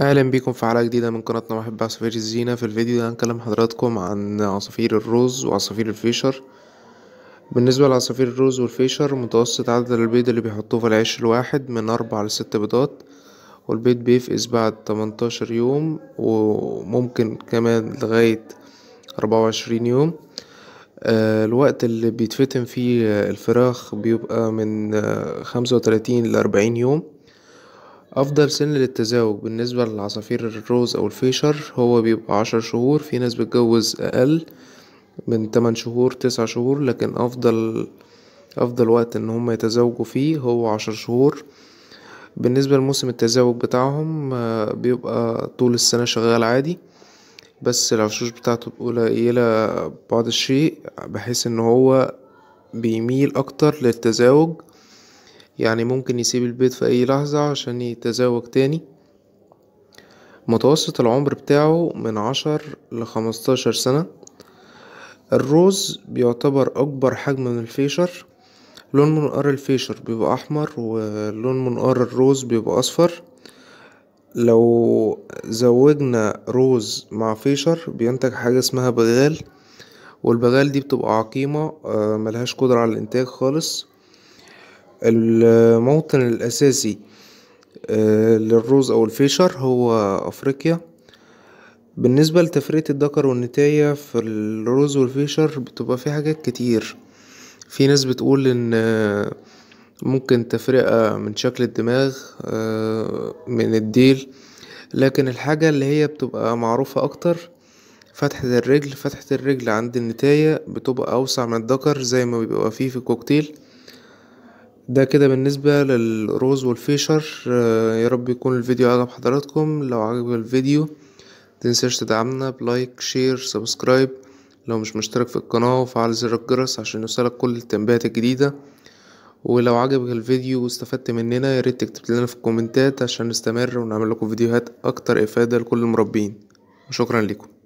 اهلا بيكم في حلقه جديده من قناتنا محب عصافير الزينه في الفيديو ده هنكلم حضراتكم عن عصافير الروز وعصافير الفيشر بالنسبه لعصافير الروز والفيشر متوسط عدد البيض اللي بيحطوه في العش الواحد من اربع لست بيضات والبيض بيفقس بعد 18 يوم وممكن كمان لغايه 24 يوم آه، الوقت اللي بيتفتن فيه الفراخ بيبقى من 35 ل 40 يوم أفضل سن للتزاوج بالنسبة للعصافير الروز أو الفيشر هو بيبقى عشر شهور في ناس بتجوز أقل من تمن شهور تسع شهور لكن أفضل أفضل وقت إن هما يتزوجوا فيه هو عشر شهور بالنسبة لموسم التزاوج بتاعهم آه، بيبقى طول السنة شغال عادي بس العشوش بتاعته بتبقى قليلة بعض الشيء بحيث إن هو بيميل أكتر للتزاوج يعني ممكن يسيب البيت في أي لحظة عشان يتزوج تاني متوسط العمر بتاعه من عشر لخمستاشر سنة الروز بيعتبر أكبر حجم من الفيشر لون منقار الفيشر بيبقى أحمر ولون منقار الروز بيبقى أصفر لو زوجنا روز مع فيشر بينتج حاجة اسمها بغال والبغال دي بتبقى عقيمة آه، ملهاش قدرة على الإنتاج خالص الموطن الأساسي آه، للروز أو الفيشر هو أفريقيا بالنسبة لتفرقة الدكر والنتاية في الروز والفيشر بتبقى في حاجات كتير في ناس بتقول إن آه، ممكن تفرقة من شكل الدماغ آه، من الديل لكن الحاجة اللي هي بتبقى معروفة أكتر فتحة الرجل فتحة الرجل عند النتاية بتبقى أوسع من الذكر زي ما بيبقى فيه في الكوكتيل ده كده بالنسبة للروز والفيشر آه، يا رب يكون الفيديو عجب حضراتكم لو عجب الفيديو متنساش تدعمنا بلايك شير سبسكرايب لو مش مشترك في القناة وفعل زر الجرس عشان يوصلك كل التنبيهات الجديدة ولو عجبك الفيديو واستفدت مننا ياريت تكتب لنا في الكومنتات عشان نستمر ونعمل لكم فيديوهات اكتر افادة لكل المربين وشكرا لكم